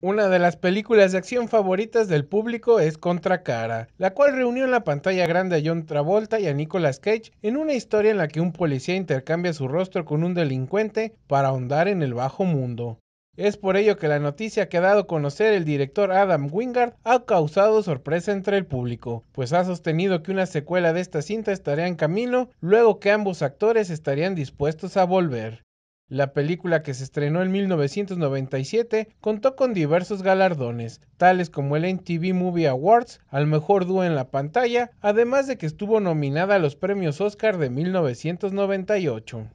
Una de las películas de acción favoritas del público es Contra Cara, la cual reunió en la pantalla grande a John Travolta y a Nicolas Cage en una historia en la que un policía intercambia su rostro con un delincuente para ahondar en el bajo mundo. Es por ello que la noticia que ha dado a conocer el director Adam Wingard ha causado sorpresa entre el público, pues ha sostenido que una secuela de esta cinta estaría en camino luego que ambos actores estarían dispuestos a volver. La película que se estrenó en 1997 contó con diversos galardones, tales como el MTV Movie Awards al mejor dúo en la pantalla, además de que estuvo nominada a los premios Oscar de 1998.